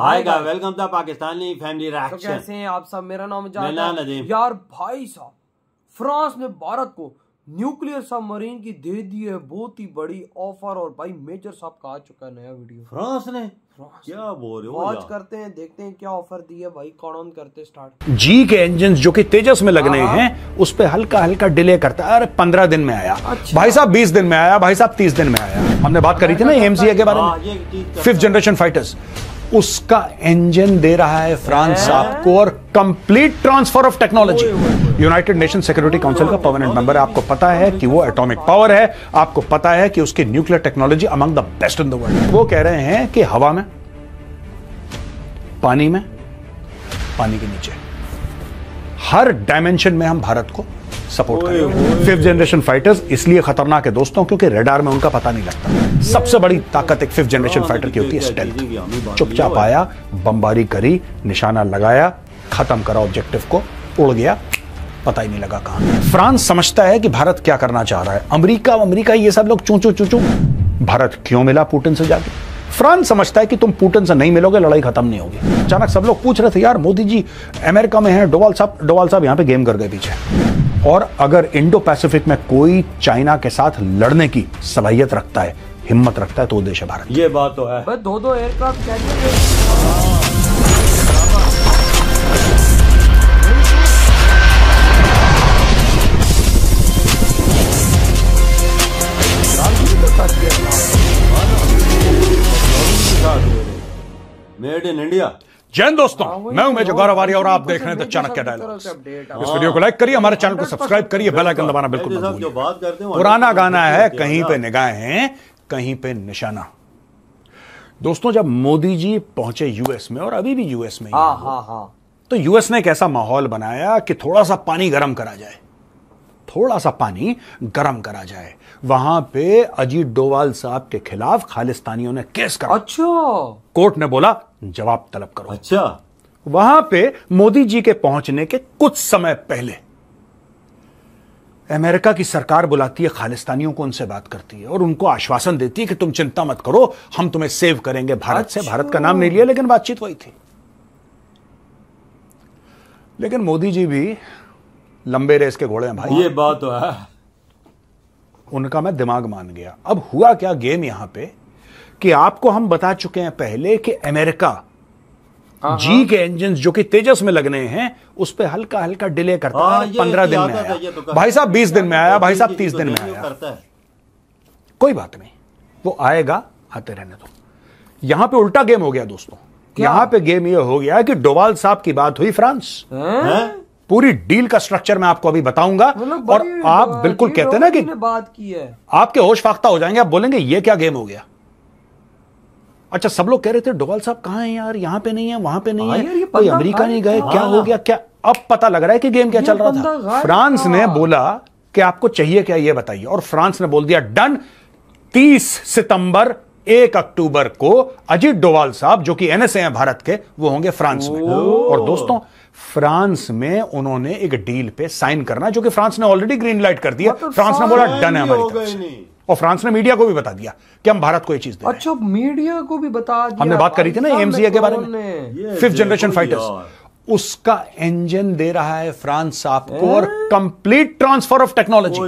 Hi welcome to Pakistani family reaction तो कैसे हैं आप सब मेरा नाम यार भाई साहब फ्रांस ने भारत को न्यूक्लियर सबमरीन की दे दी है बहुत ही बड़ी ऑफर और भाई मेजर साहब का आ चुका है नया वीडियो फ्रांस ने क्या बोल रहे हो करते हैं देखते हैं क्या ऑफर दी है भाई कौन करते स्टार्ट जी के इंजन जो कि तेजस में लगने हाँ। हैं उस पर हल्का हल्का डिले करता है अरे पंद्रह दिन में आया अच्छा। भाई साहब बीस दिन में आया भाई साहब तीस दिन में आया हमने बात करी थी ना एमसीए अच्छा, के बारे में फिफ्थ जनरेशन फाइटर्स उसका इंजन दे रहा है फ्रांस आपको और complete transfer of technology United Nation Security Council का परमानेंट मेंबर है आपको पता है कि वो एटॉमिक पावर है आपको पता है कि उसकी nuclear technology among the best in the world वो कह रहे हैं कि हवा में पानी में पानी के नीचे हर डायमेंशन में हम भारत को सपोर्ट करें फिफ्थ जनरेशन फाइटर्स इसलिए खतरनाक है दोस्तों क्योंकि रेडार में उनका पता नहीं लगता सबसे बड़ी ताकत एक फिफ्थ जनरेशन फाइटर की होती है स्टेल्थ चुपचाप आया बमबारी करी निशाना लगाया खत्म करा ऑब्जेक्टिव को उड़ गया पता ही नहीं लगा कहा फ्रांस समझता है कि भारत क्या करना चाह रहा है अमरीका अमरीका ये सब लोग चूचू चूचू भारत क्यों मिला पुटिन से जाके फ्रांस समझता है कि तुम पुटिन से नहीं मिलोगे लड़ाई खत्म नहीं होगी अचानक सब लोग पूछ रहे थे यार मोदी जी अमेरिका में हैं डोवाल साहब डोवाल साहब यहाँ पे गेम कर गए पीछे और अगर इंडो पैसिफिक में कोई चाइना के साथ लड़ने की सलाहियत रखता है हिम्मत रखता है तो देश है भारत ये बात तो है दो दो एयरक्राफ्ट जैन दोस्तों हाँ, मैं हूं तो मेजर गौरव आर्य और आप तो देख रहे हैं चाणक्य डायलॉग्स इस वीडियो को लाइक करिए हमारे हाँ, चैनल को सब्सक्राइब करिए बेल आइकन दबाना बिल्कुल मत भूलिए पुराना गाना है कहीं पे निगाहें कहीं पे निशाना दोस्तों जब मोदी जी पहुंचे यूएस में और अभी भी यूएस में हाँ, तो यूएस ने एक ऐसा माहौल बनाया कि थोड़ा सा पानी गर्म करा जाए थोड़ा सा पानी गर्म करा जाए वहां पे अजीत डोवाल साहब के खिलाफ खालिस्तानियों ने केस करा अच्छा कोर्ट ने बोला जवाब तलब करो अच्छा वहां पे मोदी जी के पहुंचने के कुछ समय पहले अमेरिका की सरकार बुलाती है खालिस्तानियों को उनसे बात करती है और उनको आश्वासन देती है कि तुम चिंता मत करो हम तुम्हें सेव करेंगे भारत अच्छा। से भारत का नाम नहीं लिया लेकिन बातचीत वही थी लेकिन मोदी जी भी लंबे रेस के घोड़े हैं भाई ये बात तो है उनका मैं दिमाग मान गया अब हुआ क्या गेम यहां पे कि आपको हम बता चुके हैं पहले कि अमेरिका हाँ, हाँ। जी के इंजन जो कि तेजस में लगने हैं उस पर हल्का हल्का डिले करता है हाँ, पंद्रह तो दिन में आया तो भाई साहब बीस दिन में आया तो भाई साहब तीस तो दिन में आया कोई बात नहीं वो आएगा आते रहने दो यहां पे उल्टा गेम हो गया दोस्तों यहां पे गेम ये हो गया कि डोवाल साहब की बात हुई फ्रांस पूरी डील का स्ट्रक्चर मैं आपको अभी बताऊंगा और आप बिल्कुल कहते ना कि बात की है आपके होश फाख्ता हो जाएंगे आप बोलेंगे ये क्या गेम हो गया अच्छा सब लोग कह रहे थे डोवाल साहब कहा है यार यहां पे नहीं है वहां पे नहीं हाँ है कोई अमेरिका नहीं गए क्या हो गया क्या अब पता लग रहा है कि गेम क्या चल रहा था फ्रांस ने बोला कि आपको चाहिए क्या ये बताइए और फ्रांस ने बोल दिया डन 30 सितंबर एक अक्टूबर को अजीत डोवाल साहब जो कि एनएसए हैं भारत के वो होंगे फ्रांस में और दोस्तों फ्रांस में उन्होंने एक डील पे साइन करना जो कि फ्रांस ने ऑलरेडी ग्रीन लाइट कर दिया मतलब फ्रांस ने बोला डन है हमारी तरफ से और फ्रांस ने मीडिया को भी बता दिया कि हम भारत को ये चीज दे अच्छा मीडिया को भी बता दिया हमने बात करी थी ना एमसीए के बारे में फिफ्थ जनरेशन फाइटर्स उसका इंजन दे रहा है फ्रांस आपको और complete transfer of technology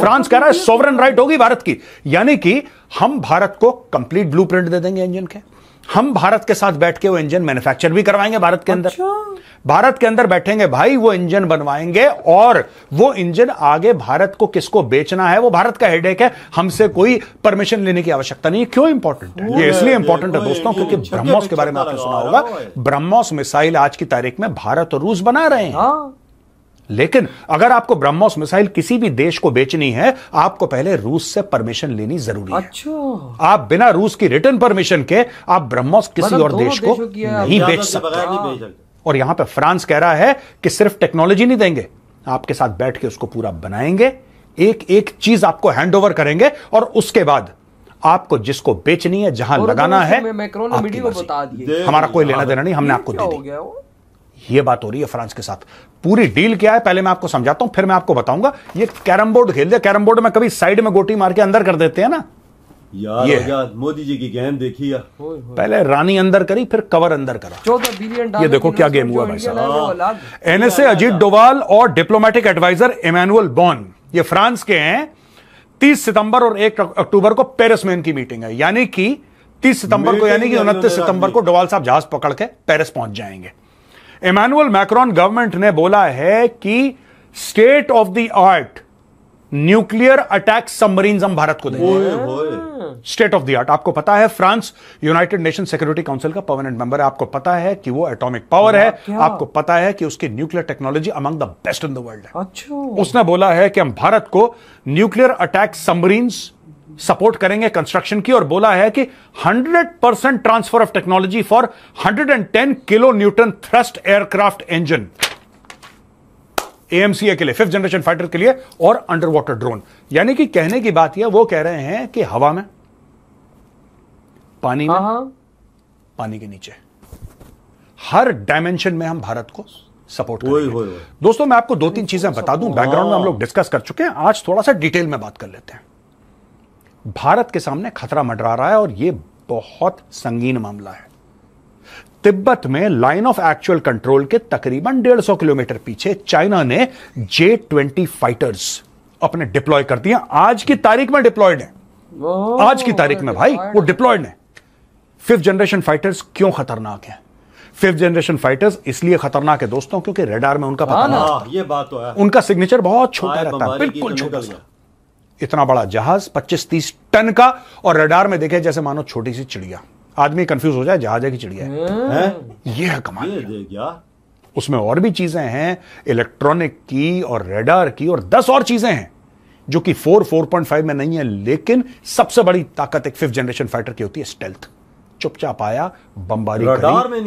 France कह रहा है सोवरन राइट होगी भारत की यानी कि हम भारत को कंप्लीट ब्लू दे देंगे इंजन के हम भारत के साथ बैठ के वो इंजन मैन्युफैक्चर भी करवाएंगे भारत के अंदर अच्छा। भारत के अंदर बैठेंगे भाई वो इंजन बनवाएंगे और वो इंजन आगे भारत को किसको बेचना है वो भारत का हेडेक है हमसे कोई परमिशन लेने की आवश्यकता नहीं क्यों इंपॉर्टेंट है ये इसलिए इंपॉर्टेंट है दोस्तों क्योंकि ब्रह्मोस के बारे में आपने सुना होगा ब्रह्मोस मिसाइल आज की तारीख में भारत और रूस बना रहे हैं हाँ। लेकिन अगर आपको ब्रह्मोस मिसाइल किसी भी देश को बेचनी है आपको पहले रूस से परमिशन लेनी जरूरी अच्छा। है आप बिना रूस की रिटर्न परमिशन के आप ब्रह्मोस किसी मतलब और देश को तो नहीं बेच सकते और यहां पे फ्रांस कह रहा है कि सिर्फ टेक्नोलॉजी नहीं देंगे आपके साथ बैठ के उसको पूरा बनाएंगे एक एक चीज आपको हैंड ओवर करेंगे और उसके बाद आपको जिसको बेचनी है जहां लगाना है मैक्रोन हमारा कोई लेना देना नहीं हमने आपको दे दिया ये बात हो रही है फ्रांस के साथ पूरी डील क्या है पहले मैं आपको समझाता हूं फिर मैं आपको बताऊंगा ये कैरम बोर्ड खेल दिया कैरम बोर्ड में कभी साइड में गोटी मार के अंदर कर देते हैं ना यार मोदी जी की गेम देखी पहले रानी अंदर करी फिर कवर अंदर करा चौदह बिलियन ये देखो क्या गेम हुआ भाई साहब हाँ। एनएसए अजीत डोवाल और डिप्लोमेटिक एडवाइजर इमैनुअल बॉन ये फ्रांस के हैं 30 सितंबर और 1 अक्टूबर को पेरिस में इनकी मीटिंग है यानी कि 30 सितंबर को यानी कि 29 सितंबर को डोवाल साहब जहाज पकड़ के पेरिस पहुंच जाएंगे इमैनुअल मैक्रॉन गवर्नमेंट ने बोला है कि state of the art nuclear attack submarine हम भारत को देंगे स्टेट ऑफ द आर्ट आपको पता है France United Nation Security Council का परमानेंट मेंबर है आपको पता है कि वो एटॉमिक पावर है क्या? आपको पता है कि उसकी nuclear technology among the best in the world है अच्छा उसने बोला है कि हम भारत को न्यूक्लियर अटैक सबमरीन्स सपोर्ट करेंगे कंस्ट्रक्शन की और बोला है कि 100 percent transfer of technology for 110 kilo newton thrust aircraft engine AMCA के लिए फिफ्थ जनरेशन फाइटर के लिए और अंडर वाटर ड्रोन यानी कि कहने की बात यह वो कह रहे हैं कि हवा में पानी में हाँ, हाँ। पानी के नीचे हर डायमेंशन में हम भारत को सपोर्ट करेंगे दोस्तों मैं आपको दो तीन चीजें बता दूं बैकग्राउंड हाँ। में हम लोग डिस्कस कर चुके हैं आज थोड़ा सा डिटेल में बात कर लेते हैं भारत के सामने खतरा मंडरा रहा है और यह बहुत संगीन मामला है तिब्बत में लाइन ऑफ एक्चुअल कंट्रोल के तकरीबन 150 किलोमीटर पीछे चाइना ने जे ट्वेंटी फाइटर्स अपने डिप्लॉय कर दिया आज की तारीख में डिप्लॉयड है आज की तारीख में भाई वो डिप्लॉयड है फिफ्थ जनरेशन फाइटर्स क्यों खतरनाक है फिफ्थ जनरेशन फाइटर्स इसलिए खतरनाक है दोस्तों क्योंकि रेडार में उनका पता हाँ ना, हाँ, ये बात तो है उनका सिग्नेचर बहुत छोटा रहता है बिल्कुल तो छोटा सा इतना बड़ा जहाज 25-30 टन का और रडार में देखे जैसे मानो छोटी सी चिड़िया आदमी कंफ्यूज हो जाए जहाज है कि चिड़िया है, हाँ। है? ये है कमाल उसमें और भी चीजें हैं इलेक्ट्रॉनिक की और रेडार की और दस और चीजें हैं जो कि फोर फोर पॉइंट फाइव में नहीं है लेकिन सबसे बड़ी ताकत एक फिफ्थ जनरेशन फाइटर की होती है स्टेल्थ चुपचाप आया बमबारी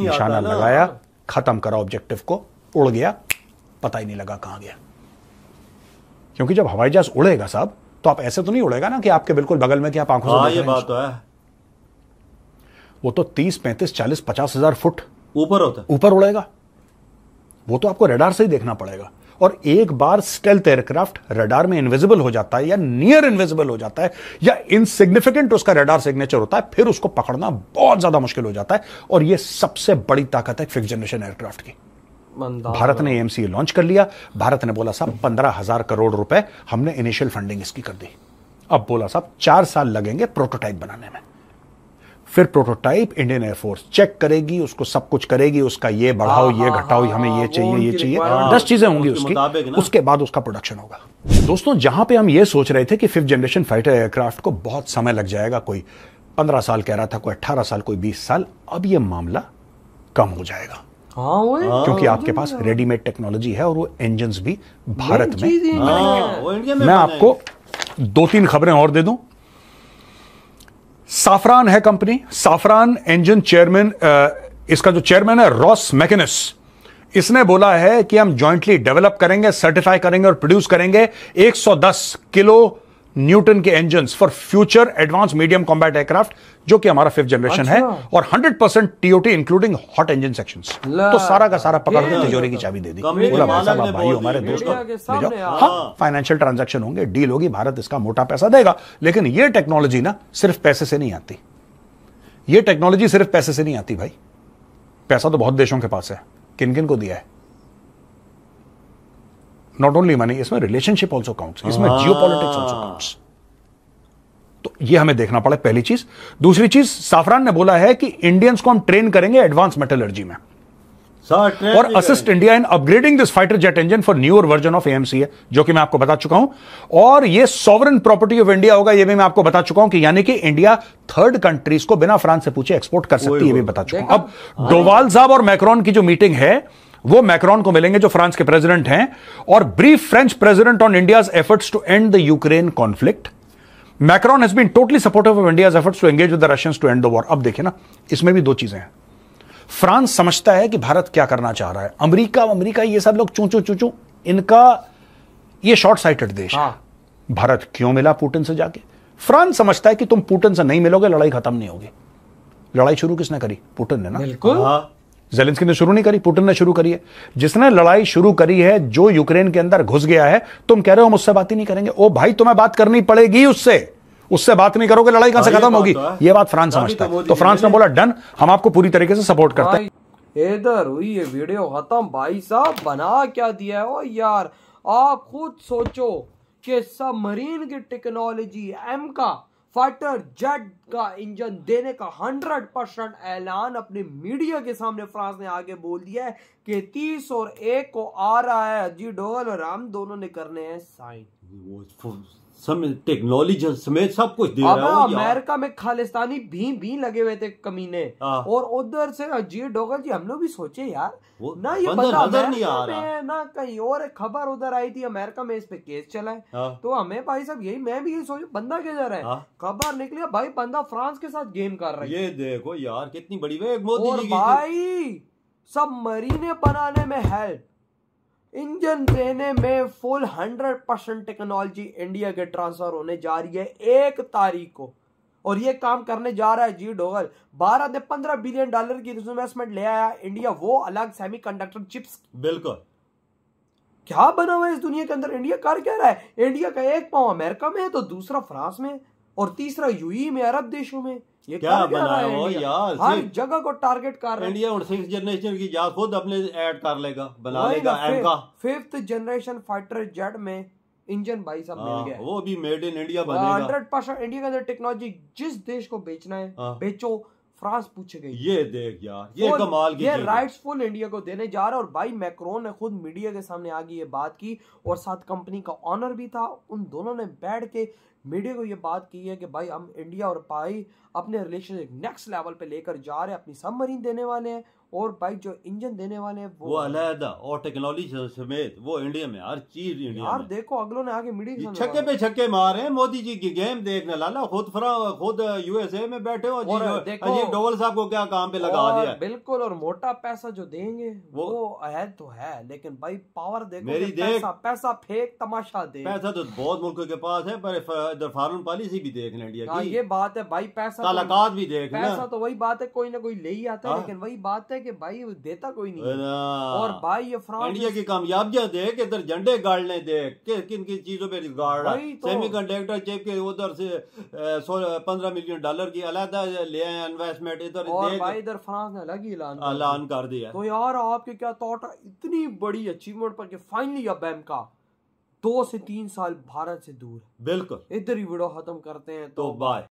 निशाना लगाया खत्म करा ऑब्जेक्टिव को उड़ गया पता ही नहीं लगा कहां गया क्योंकि जब हवाई जहाज उड़ेगा साहब तो आप ऐसे तो नहीं उड़ेगा ना कि आपके बिल्कुल बगल में कि आप आंखों से हाँ, ये बात तो है वो तो तीस पैंतीस चालीस पचास हजार फुट ऊपर होता है ऊपर उड़ेगा वो तो आपको रेडार से ही देखना पड़ेगा और एक बार स्टेल्थ एयरक्राफ्ट रडार में इनविजिबल हो जाता है या नियर इनविजिबल हो जाता है या इनसिग्निफिकेंट उसका रडार सिग्नेचर होता है फिर उसको पकड़ना बहुत ज्यादा मुश्किल हो जाता है और यह सबसे बड़ी ताकत है फिफ्थ जनरेशन एयरक्राफ्ट की भारत ने एम लॉन्च कर लिया भारत ने बोला साहब पंद्रह हजार करोड़ रुपए हमने इनिशियल फंडिंग इसकी कर दी अब बोला साहब चार साल लगेंगे प्रोटोटाइप बनाने में फिर प्रोटोटाइप इंडियन एयरफोर्स चेक करेगी उसको सब कुछ करेगी उसका ये बढ़ाओ ये हाँ, घटाओ हाँ, हमें ये हाँ, चाहिए ये चाहिए दस चीजें होंगी उसकी उसके बाद उसका प्रोडक्शन होगा दोस्तों जहां पे हम ये सोच रहे थे कि फिफ्थ जनरेशन फाइटर एयरक्राफ्ट को बहुत समय लग जाएगा कोई पंद्रह साल कह रहा था कोई अट्ठारह साल कोई बीस साल अब ये मामला कम हो जाएगा हाँ क्योंकि तो। आपके पास रेडीमेड टेक्नोलॉजी है और वो इंजन भी भारत में हाँ, हाँ। मैं आपको दो तीन खबरें और दे दूं साफरान है कंपनी साफरान इंजन चेयरमैन इसका जो चेयरमैन है रॉस मैकेनिस इसने बोला है कि हम जॉइंटली डेवलप करेंगे सर्टिफाई करेंगे और प्रोड्यूस करेंगे 110 किलो न्यूटन के engine for future advance medium combat aircraft जो कि हमारा फिफ्थ जनरेशन अच्छा। है और hundred percent TOT including hot engine section तो सारा का सारा पकड़ के तिजोरी की चाबी दे दी बोला भाई साहब भाई हमारे दोस्तों हाँ फाइनेंशियल हाँ। ट्रांजेक्शन होंगे डील होगी भारत इसका मोटा पैसा देगा लेकिन ये टेक्नोलॉजी ना सिर्फ पैसे से नहीं आती ये टेक्नोलॉजी सिर्फ पैसे से नहीं आती भाई पैसा तो बहुत देशों के पास है किन किन को दिया है नॉट ओनली मनी इसमें रिलेशनशिप ऑल्सो काउंट्स इसमें जियो पॉलिटिक्स ऑल्सो काउंट्स तो ये हमें देखना पड़े पहली चीज दूसरी चीज साफरान ने बोला है कि इंडियंस को हम ट्रेन करेंगे एडवांस मेटलर्जी में और assist India in upgrading this fighter jet engine for newer version of AMC है जो कि मैं आपको बता चुका हूं और ये सॉवरन प्रॉपर्टी ऑफ इंडिया होगा ये भी मैं आपको बता चुका हूं कि यानी कि इंडिया थर्ड कंट्रीज को बिना फ्रांस से पूछे एक्सपोर्ट कर सकती है ये भी बता चुका हूं अब डोवाल साहब और मैक्रोन की जो मीटिंग है वो मैक्रॉन को मिलेंगे जो फ्रांस के प्रेसिडेंट हैं और brief French president on India efforts to end the Ukraine conflict Macron has been totally supportive of India efforts to engage with the Russians to end the war अब देखे ना इसमें भी दो चीजें हैं फ्रांस समझता है कि भारत क्या करना चाह रहा है अमरीका अमरीका ये सब लोग चूचू चूचू इनका ये शॉर्ट साइटेड देश हाँ। भारत क्यों मिला पुटिन से जाके फ्रांस समझता है कि तुम पुटिन से नहीं मिलोगे लड़ाई खत्म नहीं होगी लड़ाई शुरू किसने करी पुटिन ने ना बिल्कुल हाँ। जेलेंस्की ने शुरू नहीं करी पुटिन ने शुरू करी है जिसने लड़ाई शुरू करी है जो यूक्रेन के अंदर घुस गया है तुम कह रहे हो हम उससे बात ही नहीं करेंगे ओ भाई तुम्हें बात करनी पड़ेगी उससे उससे बात नहीं करोगे लड़ाई कहां से खत्म होगी तो ये बात फ्रांस समझता तो है तो फ्रांस ने बोला डन हम आपको पूरी तरीके से सपोर्ट करते हैं इधर हुई ये वीडियो खत्म भाई साहब बना क्या दिया है ओ यार आप खुद सोचो कि सबमरीन की टेक्नोलॉजी एम का फाइटर जेट का इंजन देने का 100 परसेंट ऐलान अपने मीडिया के सामने फ्रांस ने आगे बोल दिया है कि तीस और एक को आ रहा है अजी डोल और हम दोनों ने करने हैं साइन टेक्नोलॉजी समेत सब कुछ दे रहा है अमेरिका में खालिस्तानी भी भी लगे हुए थे कमीने हाँ। और उधर से अजीत डोगल जी हम लोग भी सोचे यार ना ये बंदर नजर नहीं आ रहा ना कहीं और खबर उधर आई थी अमेरिका में इस पे केस चला है हाँ। तो हमें भाई साहब यही मैं भी यही सोच बंदा के जा रहा है हाँ। खबर निकली भाई बंदा फ्रांस के साथ गेम कर रहा है ये देखो यार कितनी बड़ी भाई सब मरीने बनाने में हेल्प इंजन देने में full hundred percent technology India के ट्रांसफर होने जा रही है एक तारीख को और ये काम करने जा रहा है जी डोगल बारह से पंद्रह बिलियन डॉलर की इन्वेस्टमेंट ले आया इंडिया वो अलग सेमी कंडक्टर चिप्स बिल्कुल क्या बना हुआ है इस दुनिया के अंदर इंडिया कर क्या रहा है इंडिया का एक पाव अमेरिका में है तो दूसरा फ्रांस में है और तीसरा यूई में अरब देशों में ये क्या बनाया है यार हर जगह को टारगेट कर रहा है इंडिया और सिक्स जनरेशन की जहाज खुद अपने ऐड कर लेगा बना लेगा का फिफ्थ जनरेशन फाइटर जेट में इंजन भाई साहब मिल हाँ, गया वो भी मेड इन इंडिया बनेगा हंड्रेड परसेंट इंडिया के अंदर टेक्नोलॉजी जिस देश को बेचना है हाँ। बेचो फ्रांस गए ये देख यार ये कमाल की ये राइट्स फुल इंडिया को देने जा रहा है और भाई मैक्रोन ने खुद मीडिया के सामने आगे ये बात की और साथ कंपनी का ऑनर भी था उन दोनों ने बैठ के मीडिया को ये बात की है कि भाई हम इंडिया और पाई अपने रिलेशन नेक्स्ट लेवल पे लेकर जा रहे हैं अपनी सबमरीन देने वाले हैं और बाइक जो इंजन देने वाले हैं वो, अलहदा और टेक्नोलॉजी समेत वो इंडिया में हर चीज इंडिया यार में। देखो अगलो ने आगे मीटिंग छक्के पे छक्के मारे हैं मोदी जी की गेम देखने लाला खुद फ्रा खुद यूएसए में बैठे हो अजीत डोवल साहब को क्या काम पे लगा दिया बिल्कुल और मोटा पैसा जो देंगे वो, अहद तो है लेकिन भाई पावर देखो मेरी देख पैसा फेंक तमाशा दे पैसा तो बहुत मुल्कों के पास है पर इधर फॉरन पॉलिसी भी देख लें इंडिया हाँ, की ये बात है भाई पैसा तो भी देख पैसा तो वही बात है कोई ना कोई ले ही आता है हाँ। लेकिन वही बात है कि भाई देता कोई नहीं और भाई ये फ्रांस इंडिया की कामयाबियां देख इधर झंडे गाड़ने देख के किन किन चीजों पे गाड़ रहा तो, सेमी कंडक्टर चिप के उधर से पंद्रह मिलियन डॉलर की अलहदा ले आए इन्वेस्टमेंट इधर और भाई इधर फ्रांस ने अलग ही ऐलान ऐलान कर दिया तो यार आपके क्या थॉट इतनी बड़ी अचीवमेंट पर फाइनली अब का दो से तीन साल भारत से दूर बिल्कुल इधर ही वीडियो खत्म करते हैं तो, तो बाय